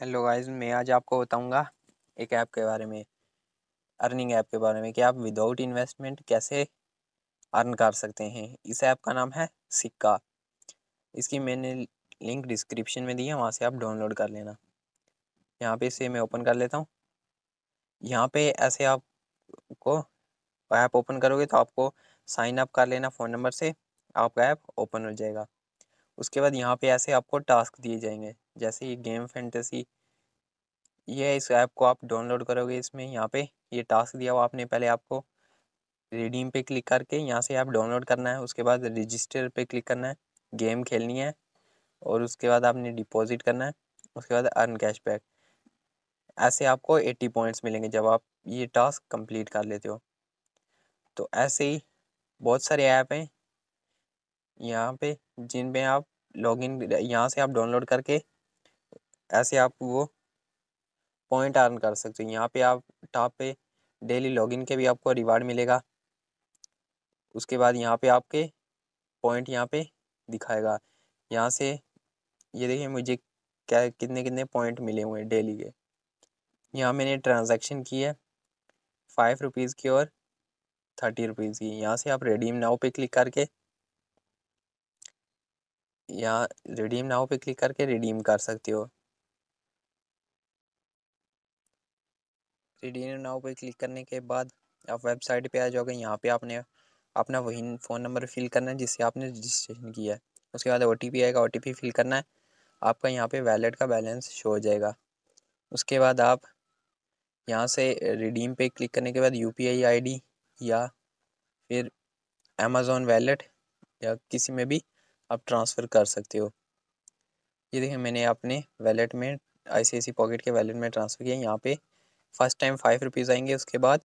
hello guys मैं आज आपको बताऊंगा एक ऐप के बारे में अर्निंग ऐप के बारे में कि आप विदाउट इन्वेस्टमेंट कैसे अर्न कर सकते हैं इस ऐप का नाम है सिक्का इसकी मैंने लिंक डिस्क्रिप्शन में दी है वहाँ से आप डाउनलोड कर लेना यहाँ पे इसे मैं ओपन कर लेता हूँ यहाँ पे ऐसे आपको ऐप ओपन करोगे तो आपको साइन अप कर लेना फ़ोन नंबर से आपका ऐप ओपन हो जाएगा उसके बाद यहाँ पे ऐसे आपको टास्क दिए जाएंगे जैसे ये गेम फैंटेसी ये इस ऐप को आप डाउनलोड करोगे इसमें यहाँ पे ये टास्क दिया हुआ आपने पहले आपको रिडीम पे क्लिक करके यहाँ से आप डाउनलोड करना है उसके बाद रजिस्टर पे क्लिक करना है गेम खेलनी है और उसके बाद आपने डिपॉजिट करना है उसके बाद अर्न कैश बैक ऐसे आपको एट्टी पॉइंट्स मिलेंगे जब आप ये टास्क कंप्लीट कर लेते हो तो ऐसे ही बहुत सारे ऐप हैं यहाँ पे जिन पे आप लॉगिन यहाँ से आप डाउनलोड करके ऐसे आप वो पॉइंट अर्न कर सकते हो यहाँ पे आप टॉप पे डेली लॉगिन के भी आपको रिवार्ड मिलेगा उसके बाद यहाँ पे आपके पॉइंट यहाँ पे दिखाएगा यहाँ से ये देखिए मुझे क्या कितने कितने पॉइंट मिले हुए हैं डेली के यहाँ मैंने ट्रांजैक्शन की है फाइव रुपीज़ की और थर्टी रुपीज़ की यहाँ से आप रेडीम नाव पे क्लिक करके यहाँ रिडीम नाउ पे क्लिक करके रिडीम कर सकते हो रिडीम नाउ पे क्लिक करने के बाद आप वेबसाइट पे आ जाओगे यहाँ पे आपने अपना वही फ़ोन नंबर फिल करना है जिससे आपने रजिस्ट्रेशन किया है उसके बाद ओ आएगा ओ फिल करना है आपका यहाँ पे वैलेट का बैलेंस शो हो जाएगा उसके बाद आप यहाँ से रिडीम पे क्लिक करने के बाद यू पी या फिर अमेज़ोन वैलेट या किसी में भी आप ट्रांसफ़र कर सकते हो ये देखें मैंने अपने वैलेट में आई सी पॉकेट के वैलेट में ट्रांसफ़र किया यहाँ पे फर्स्ट टाइम फाइव रुपीज़ आएंगे उसके बाद